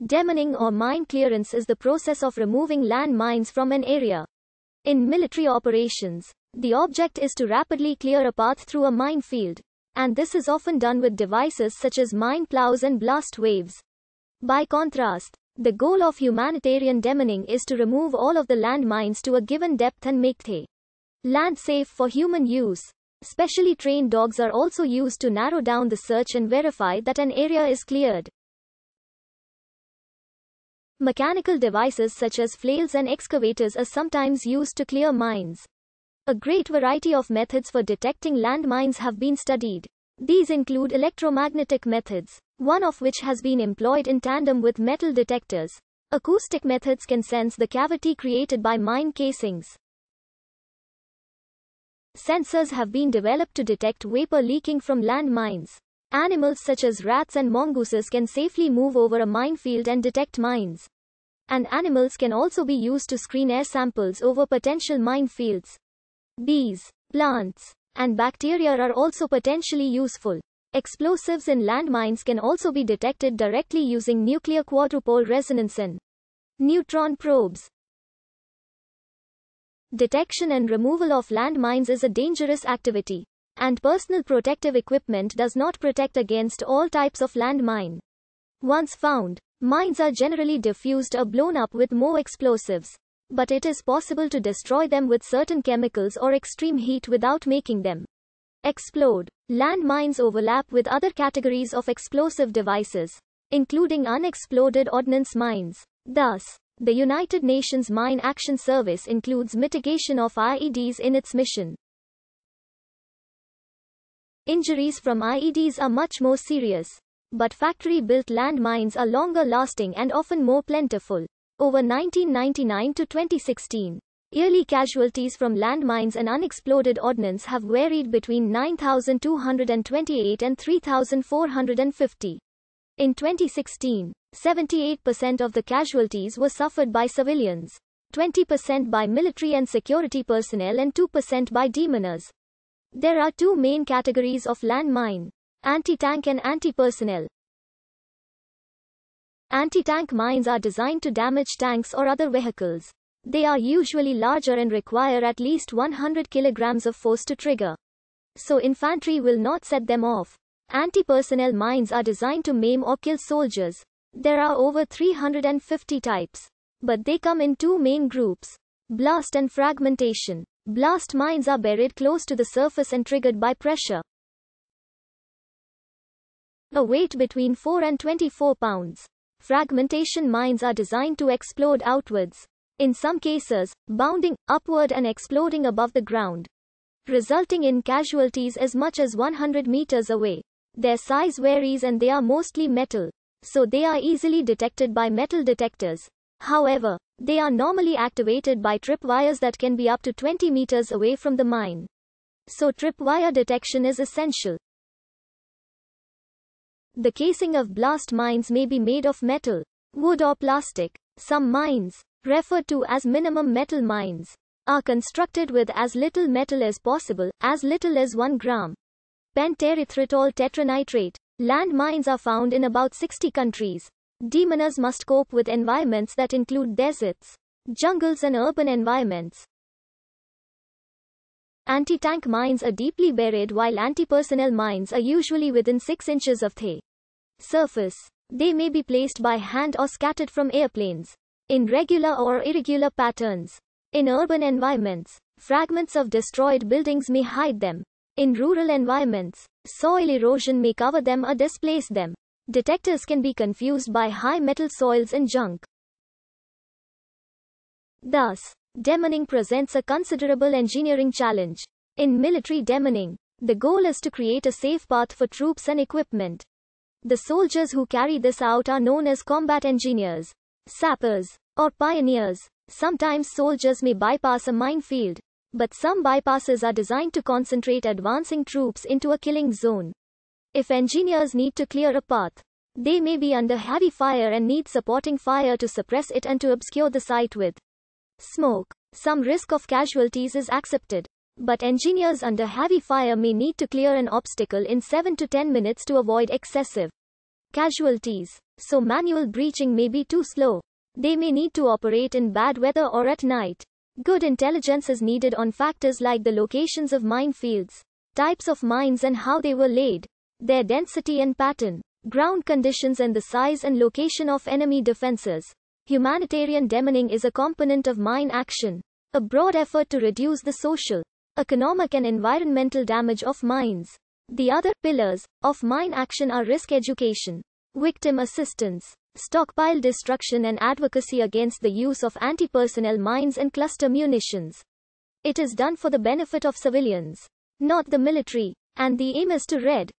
Demining or mine clearance is the process of removing land mines from an area. In military operations, the object is to rapidly clear a path through a minefield, and this is often done with devices such as mine plows and blast waves. By contrast, the goal of humanitarian demining is to remove all of the land mines to a given depth and make the land safe for human use. Specially trained dogs are also used to narrow down the search and verify that an area is cleared. Mechanical devices such as flails and excavators are sometimes used to clear mines. A great variety of methods for detecting landmines have been studied. These include electromagnetic methods, one of which has been employed in tandem with metal detectors. Acoustic methods can sense the cavity created by mine casings. Sensors have been developed to detect vapor leaking from landmines. Animals such as rats and mongooses can safely move over a minefield and detect mines. And animals can also be used to screen air samples over potential minefields. Bees, plants, and bacteria are also potentially useful. Explosives in landmines can also be detected directly using nuclear quadrupole resonance and neutron probes. Detection and removal of landmines is a dangerous activity and personal protective equipment does not protect against all types of landmine. Once found, mines are generally diffused or blown up with more explosives, but it is possible to destroy them with certain chemicals or extreme heat without making them explode. Landmines overlap with other categories of explosive devices, including unexploded ordnance mines. Thus, the United Nations Mine Action Service includes mitigation of IEDs in its mission. Injuries from IEDs are much more serious. But factory-built landmines are longer lasting and often more plentiful. Over 1999 to 2016, yearly casualties from landmines and unexploded ordnance have varied between 9,228 and 3,450. In 2016, 78% of the casualties were suffered by civilians, 20% by military and security personnel and 2% by demoners. There are two main categories of landmine. Anti-tank and anti-personnel. Anti-tank mines are designed to damage tanks or other vehicles. They are usually larger and require at least 100 kilograms of force to trigger. So infantry will not set them off. Anti-personnel mines are designed to maim or kill soldiers. There are over 350 types. But they come in two main groups. Blast and fragmentation. Blast mines are buried close to the surface and triggered by pressure. A weight between 4 and 24 pounds. Fragmentation mines are designed to explode outwards. In some cases, bounding upward and exploding above the ground, resulting in casualties as much as 100 meters away. Their size varies and they are mostly metal, so they are easily detected by metal detectors. However, they are normally activated by tripwires that can be up to 20 meters away from the mine. So tripwire detection is essential. The casing of blast mines may be made of metal, wood or plastic. Some mines, referred to as minimum metal mines, are constructed with as little metal as possible, as little as 1 gram. Penterythritol tetranitrate. Land mines are found in about 60 countries, Demoners must cope with environments that include deserts, jungles and urban environments. Anti-tank mines are deeply buried while anti-personnel mines are usually within 6 inches of the surface. They may be placed by hand or scattered from airplanes in regular or irregular patterns. In urban environments, fragments of destroyed buildings may hide them. In rural environments, soil erosion may cover them or displace them. Detectors can be confused by high metal soils and junk. Thus, demining presents a considerable engineering challenge. In military demining, the goal is to create a safe path for troops and equipment. The soldiers who carry this out are known as combat engineers, sappers, or pioneers. Sometimes soldiers may bypass a minefield, but some bypasses are designed to concentrate advancing troops into a killing zone. If engineers need to clear a path, they may be under heavy fire and need supporting fire to suppress it and to obscure the site with smoke. Some risk of casualties is accepted, but engineers under heavy fire may need to clear an obstacle in 7 to 10 minutes to avoid excessive casualties. So manual breaching may be too slow. They may need to operate in bad weather or at night. Good intelligence is needed on factors like the locations of minefields, types of mines and how they were laid their density and pattern, ground conditions and the size and location of enemy defenses. Humanitarian demining is a component of mine action, a broad effort to reduce the social, economic and environmental damage of mines. The other pillars of mine action are risk education, victim assistance, stockpile destruction and advocacy against the use of anti-personnel mines and cluster munitions. It is done for the benefit of civilians, not the military, and the aim is to red